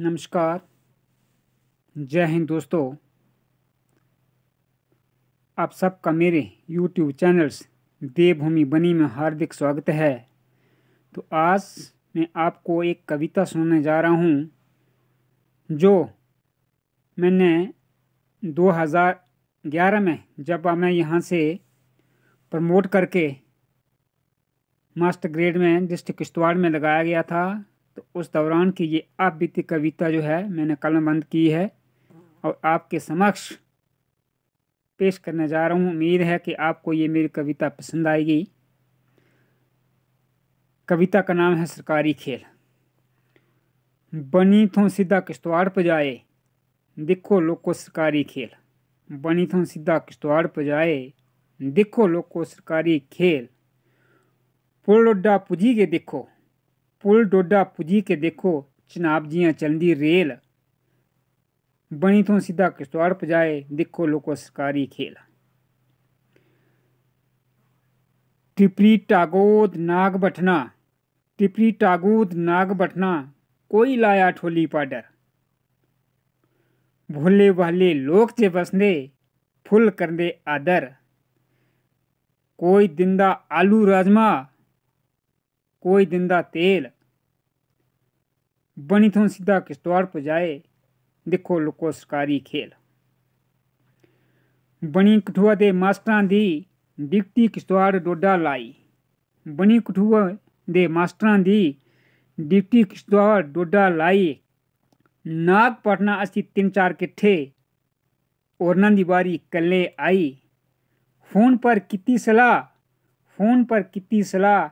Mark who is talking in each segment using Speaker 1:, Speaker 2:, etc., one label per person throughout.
Speaker 1: नमस्कार जय हिंद दोस्तों आप सबका मेरे YouTube चैनल्स देवभूमि बनी में हार्दिक स्वागत है तो आज मैं आपको एक कविता सुनने जा रहा हूँ जो मैंने 2011 में जब मैं यहाँ से प्रमोट करके मास्टर ग्रेड में डिस्ट्रिक्ट किश्तवाड़ में लगाया गया था तो उस दौरान की ये आप बीती कविता जो है मैंने कलमबंद की है और आपके समक्ष पेश करने जा रहा हूँ उम्मीद है कि आपको ये मेरी कविता पसंद आएगी कविता का नाम है सरकारी खेल बनी थो सीधा किश्तवाड़ पर जाए लोको लोग को सरकारी खेल बनी थो सीधा किश्तवाड़ पर जाए दिखो लोग को सरकारी खेल पुल डोडा पुजी के देखो पुल डोडा पुजी के देखो चनाब जिया चलती रेल बनी तो सीधा किश्तवाड़ पजाए देखो लोको सरकारी खेल टिपरी टागोद नाग बठना टिपरी टागोद नाग बठना कोई लाया ठोली पाडर भोले वाले लोग जे वसदे फुल करदे आदर कोई दिंदा आलू राजमा कोई दिंदा तेल बनी थो तो सीधा किश्तवाड़ पजाए देखो लुको सरकारी खेल बनी कठुआ दे मास्टर दी डिप्टी किश्तवाड़ डोडा लाई बनी कठुआ दे मास्टर दी डिप्टी किश्तवाड़ डोडा लाई नागपटना असी तीन चार किट्ठे औरना दी बारी कल्ले आई फोन पर कीती सलाह फोन पर कीती सलाह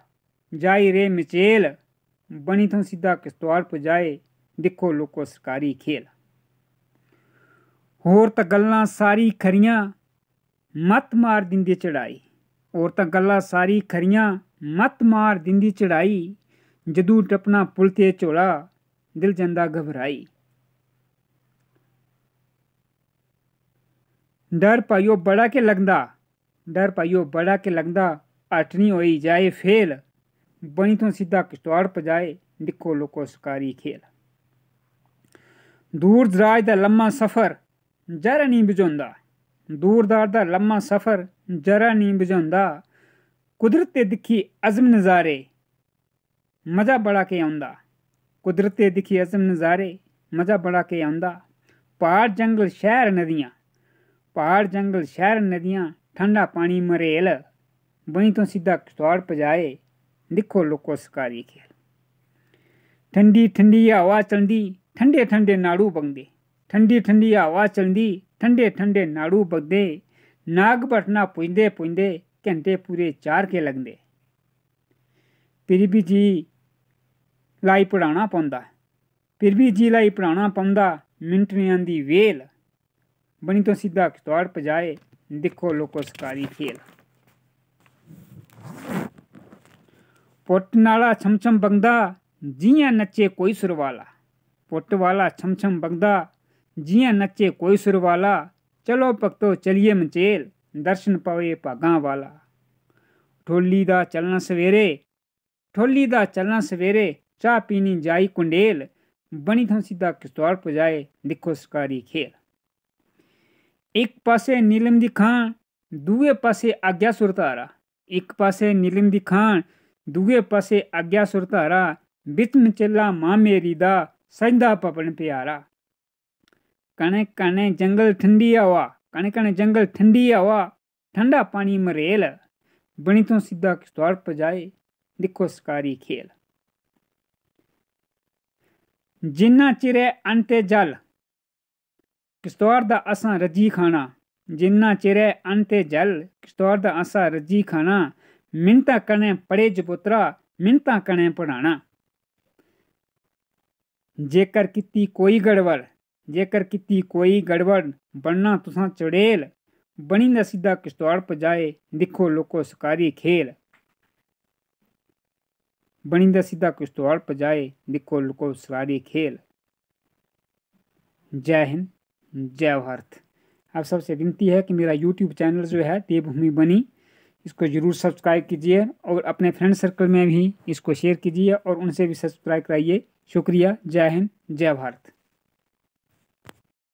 Speaker 1: जाई रे मचेल बणी थो सीधा किश्तवाड़ पुॼाए दिखो लोको सरकारी खेल ਹੋਰ ਤਾਂ ਗੱਲਾਂ ਸਾਰੀ ਖਰੀਆਂ ਮਤ ਮਾਰ ਦਿੰਦੀ ਚੜਾਈ ਹੋਰ ਤਾਂ ਗੱਲਾਂ ਸਾਰੀ ਖਰੀਆਂ ਮਤ ਮਾਰ ਦਿੰਦੀ ਚੜਾਈ ਜਦੋਂ ਟਪਣਾ ਪੁਲ ਤੇ ਝੋਲਾ ਦਿਲ ਜਾਂਦਾ ਘਬਰਾਈ ਡਰ ਪਾਇਓ ਬੜਾ ਕੇ ਲੰਗਦਾ ਡਰ ਪਾਇਓ ਬੜਾ ਕੇ ਲੰਗਦਾ ਅਟਣੀ ਹੋਈ ਜਾਏ ਫੇਲ बणी तो सीधा किश्तवाड़ पर जाए दिखो लोको शिकारी खेल दूर दराज का लम्मा सफ़र जरा नहीं बझाਉਂਦਾ दूर दराज का लम्मा सफ़र जरा नहीं बझाਉਂਦਾ ਕੁਦਰਤ ਤੇ ਦਿਖੀ ਅਜ਼ਮ ਨਜ਼ਾਰੇ ਮਜ਼ਾ ਬੜਾ ਕੇ ਆਉਂਦਾ ਕੁਦਰਤ ਤੇ ਦਿਖੀ ਅਜ਼ਮ ਨਜ਼ਾਰੇ ਮਜ਼ਾ ਬੜਾ ਕੇ ਆਉਂਦਾ ਪਹਾੜ ਜੰਗਲ ਸ਼ਹਿਰ ਨਦੀਆਂ ਪਹਾੜ ਜੰਗਲ ਸ਼ਹਿਰ ਨਦੀਆਂ ਠੰਡਾ ਪਾਣੀ ਮਰੇਲ ਬਣੀ ਤੋਂ ਸਿੱਧਾ ਕਿਸ਼ਤਵਾੜ ਪਜਾਏ दिक्खो लोको सकारी खेल ठंडी ठंडी हवा चलती ठंडे ठंडे नाड़ू बगदे ठंडी ठंडी हवा चलती ठंडे ठंडे नाड़ू बगदे नागपटना पुजते पुजदे घंटे पूरे चार के लगते फिर भी जी लाई पढ़ाना पौंदा फिर भी जी लाई पढ़ाना पौंदा मिंट ने आंदी वेल बनी तो सीधा किश्तवाड़ पजाए दिक्खो लोको सकारी खेल पुट नाला छमछम बंगदा जिया नचे कोई सुरवाला पुट वाला छमछम बंगदा जिया नचे कोई सुरवाला चलो भगतो चलिए मचेल दर्शन पवे भागा वाला ठोली दा चलना सवेरे ठोली दा चलना सवेरे चाह पीनी जाई कुंडेल बनी थम सीधा किश्तवाड़ पजाए दिखो सकारी खेल एक पासे नीलम दी खान दुए पासे ਆਗਿਆ सुरतारा एक पासे नीलम दी खान दुए पासे आग्या सुरतारा बितन चेला माँ मेरी दा सजदा पपन प्यारा कने कने जंगल ठंडी हवा कने कने जंगल ठंडी हवा ठंडा पानी मरेल बनी तो सीधा किश्तवाड़ पजाए देखो सकारी खेल जिन्ना चिरे अंते जल किश्तवाड़ दा असा रजी खाना जिन्ना चिरे अंते जल किश्तवाड़ दा असा रजी खाना मिनता कने पढ़े ज पुत्रा मिनता कने पढ़ाना जेकर किती कोई गड़बड़ जेकर किती कोई गड़बड़ बनना तुसा चड़ेल बनी न सीधा किश्तवाड़ पजाए दिखो लोको सकारी खेल बनी द सीधा किश्तवाड़ पजाए दिखो लोको सकारी खेल जय हिंद जय भारत आप सबसे विनती है कि मेरा यूट्यूब चैनल जो है देवभूमि बनी इसको ज़रूर सब्सक्राइब कीजिए और अपने फ्रेंड सर्कल में भी इसको शेयर कीजिए और उनसे भी सब्सक्राइब कराइए शुक्रिया जय हिंद जय भारत